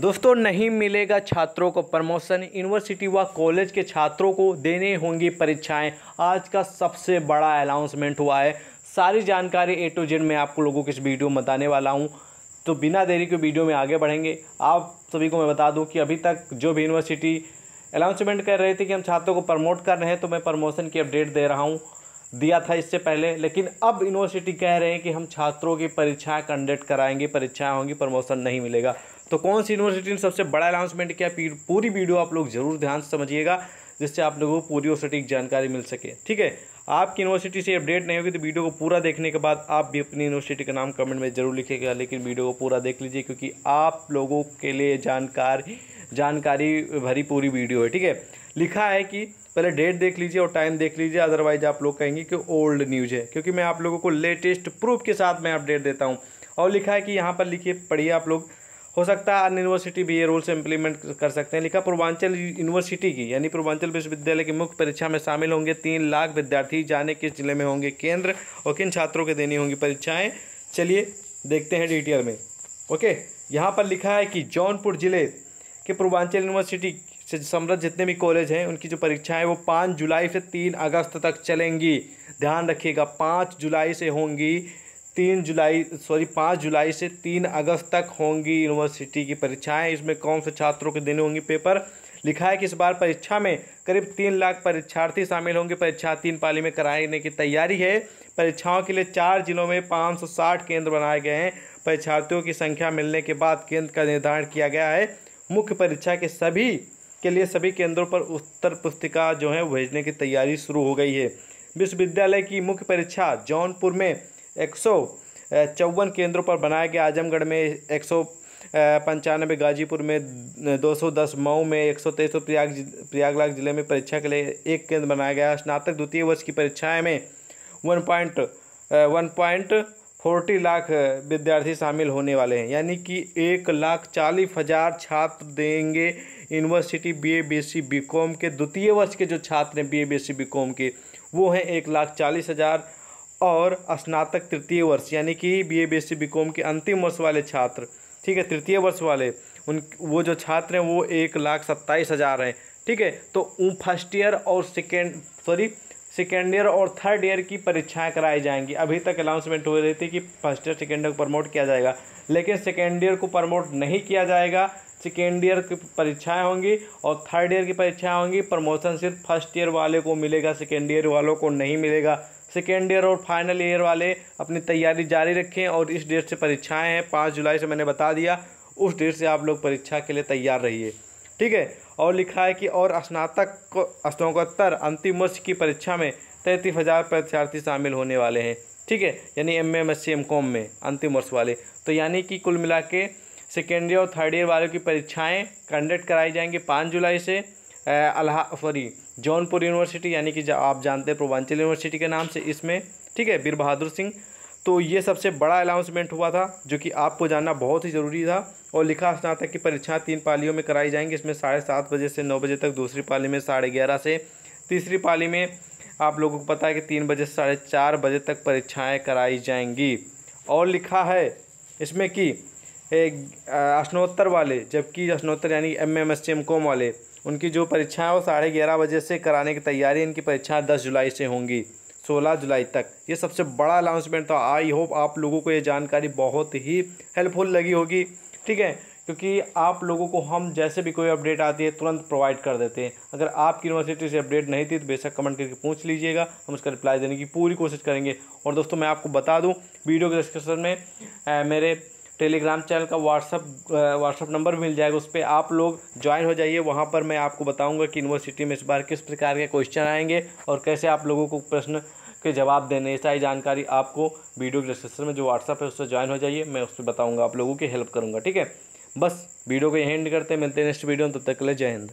दोस्तों नहीं मिलेगा छात्रों को प्रमोशन यूनिवर्सिटी व कॉलेज के छात्रों को देने होंगी परीक्षाएं आज का सबसे बड़ा अनाउंसमेंट हुआ है सारी जानकारी ए टू जेड मैं आपको लोगों को इस वीडियो में बताने वाला हूं तो बिना देरी के वीडियो में आगे बढ़ेंगे आप सभी को मैं बता दूं कि अभी तक जो भी यूनिवर्सिटी अनाउंसमेंट कर रही थी कि हम छात्रों को प्रमोट कर रहे हैं तो मैं प्रमोशन की अपडेट दे रहा हूँ दिया था इससे पहले लेकिन अब यूनिवर्सिटी कह रहे हैं कि हम छात्रों की परीक्षाएं कंडक्ट कराएंगे परीक्षाएं होंगी प्रमोशन नहीं मिलेगा तो कौन सी यूनिवर्सिटी ने सबसे बड़ा अनाउंसमेंट किया पूरी वीडियो आप लोग जरूर ध्यान से समझिएगा जिससे आप लोगों को पूरी और सटीक जानकारी मिल सके ठीक है आपकी यूनिवर्सिटी से अपडेट नहीं होगी तो वीडियो को पूरा देखने के बाद आप भी अपनी यूनिवर्सिटी का नाम कमेंट में ज़रूर लिखेगा लेकिन वीडियो को पूरा देख लीजिए क्योंकि आप लोगों के लिए जानकारी जानकारी भरी पूरी वीडियो है ठीक है लिखा है कि पहले डेट देख लीजिए और टाइम देख लीजिए अदरवाइज आप लोग कहेंगे कि ओल्ड न्यूज़ है क्योंकि मैं आप लोगों को लेटेस्ट प्रूफ के साथ मैं अपडेट देता हूँ और लिखा है कि यहाँ पर लिखिए पढ़िए आप लोग हो सकता है अन्य यूनिवर्सिटी भी ये रूल्स इंप्लीमेंट कर सकते हैं लिखा पूर्वांचल यूनिवर्सिटी की यानी पूर्वांचल विश्वविद्यालय की मुख्य परीक्षा में शामिल होंगे तीन लाख विद्यार्थी जाने किस जिले में होंगे केंद्र और किन छात्रों के देनी होंगी परीक्षाएँ चलिए देखते हैं डिटेल में ओके यहाँ पर लिखा है कि जौनपुर जिले के पूर्वांचल यूनिवर्सिटी से समृद्ध जितने भी कॉलेज हैं उनकी जो परीक्षाएं वो पाँच जुलाई से तीन अगस्त तक चलेंगी ध्यान रखिएगा पाँच जुलाई से होंगी तीन जुलाई सॉरी पाँच जुलाई से तीन अगस्त तक होंगी यूनिवर्सिटी की परीक्षाएं इसमें कौन से छात्रों के देने होंगे पेपर लिखा है कि इस बार परीक्षा में करीब तीन लाख परीक्षार्थी शामिल होंगे परीक्षा तीन पाली में कराने की तैयारी है परीक्षाओं के लिए चार जिलों में 560 केंद्र बनाए गए हैं परीक्षार्थियों की संख्या मिलने के बाद केंद्र का निर्धारण किया गया है मुख्य परीक्षा के सभी के लिए सभी केंद्रों पर उत्तर पुस्तिका जो है भेजने की तैयारी शुरू हो गई है विश्वविद्यालय की मुख्य परीक्षा जौनपुर में एक सौ चौवन केंद्रों पर बनाया गया आजमगढ़ में एक सौ पंचानबे गाजीपुर में 210 मऊ में एक सौ तेईस प्रयाग प्रयागराज जिले में परीक्षा के लिए एक केंद्र बनाया गया स्नातक द्वितीय वर्ष की परीक्षाएं में one point one point forty lakh विद्यार्थी शामिल होने वाले हैं यानी कि एक लाख चालीस हज़ार छात्र देंगे university B A B C B com के द्वितीय वर्ष के जो छात्र हैं B A B C B com के वो हैं एक लाख चालीस हज़ार और स्नातक तृतीय वर्ष यानी कि बी ए बी एस के अंतिम वर्ष वाले छात्र ठीक है तृतीय वर्ष वाले उन वो जो छात्र हैं वो एक लाख सत्ताईस हज़ार हैं ठीक है तो फर्स्ट ईयर और सेकेंड सॉरी सेकेंड ईयर और थर्ड ईयर की परीक्षाएं कराई जाएंगी अभी तक अनाउंसमेंट हो रही थी कि फर्स्ट ईयर सेकेंड ईयर को प्रमोट किया जाएगा लेकिन सेकेंड ईयर को प्रमोट नहीं किया जाएगा सेकेंड ईयर की परीक्षाएं होंगी और थर्ड ईयर की परीक्षाएं होंगी प्रमोशन सिर्फ फर्स्ट ईयर वाले को मिलेगा सेकेंड ईयर वालों को नहीं मिलेगा सेकेंड ईयर और फाइनल ईयर वाले अपनी तैयारी जारी रखें और इस डेट से परीक्षाएँ हैं पाँच जुलाई से मैंने बता दिया उस डेट से आप लोग परीक्षा के लिए तैयार रहिए ठीक है और लिखा है कि और स्नातक को स्नातकोत्तर अंतिम वर्ष की परीक्षा में तैंतीस हज़ार परीक्षार्थी शामिल होने वाले हैं ठीक है यानी M M S C M com में अंतिम वर्ष वाले तो यानी कि कुल मिला के सेकेंड ईयर और थर्ड ईयर वालों की परीक्षाएँ कंडक्ट कराई जाएंगी पाँच जुलाई से अल्हा सॉरी जौनपुर यूनिवर्सिटी यानी कि जा, आप जानते हैं पूर्वांचल यूनिवर्सिटी के नाम से इसमें ठीक है वीर बहादुर सिंह तो ये सबसे बड़ा अनाउंसमेंट हुआ था जो कि आपको जानना बहुत ही ज़रूरी था और लिखा स्नातक कि परीक्षाएं तीन पालियों में कराई जाएंगी इसमें साढ़े सात बजे से नौ बजे तक दूसरी पाली में साढ़े ग्यारह से तीसरी पाली में आप लोगों को पता है कि तीन बजे से साढ़े चार बजे तक परीक्षाएं कराई जाएंगी और लिखा है इसमें कि एक स्नोत्तर वाले जबकि स्नोत्तर यानी M M S C M com वाले उनकी जो है वो साढ़े ग्यारह बजे से कराने की तैयारी इनकी परीक्षाएँ दस जुलाई से होंगी सोलह जुलाई तक ये सबसे बड़ा अनाउंसमेंट था आई होप आप लोगों को ये जानकारी बहुत ही हेल्पफुल लगी होगी ठीक है क्योंकि आप लोगों को हम जैसे भी कोई अपडेट आती है तुरंत प्रोवाइड कर देते हैं अगर आपकी यूनिवर्सिटी से अपडेट नहीं थी तो बेशक कमेंट करके पूछ लीजिएगा हम उसका रिप्लाई देने की पूरी कोशिश करेंगे और दोस्तों मैं आपको बता दूं वीडियो के डिस्क्रिप्शन में ए, मेरे टेलीग्राम चैनल का व्हाट्सअप व्हाट्सअप नंबर मिल जाएगा उस पर आप लोग ज्वाइन हो जाइए वहाँ पर मैं आपको बताऊँगा कि यूनिवर्सिटी में इस बार किस प्रकार के क्वेश्चन आएंगे और कैसे आप लोगों को प्रश्न के जवाब देने ये सारी जानकारी आपको वीडियो के डिस्क्रिप्शन में जो व्हाट्सअप है उससे ज्वाइन हो जाइए मैं उस पर बताऊँगा आप लोगों की हेल्प करूँगा ठीक है बस वीडियो को यहीं एंड करते हैं मिलते हैं नेक्स्ट वीडियो में तब तक के लिए जय हिंद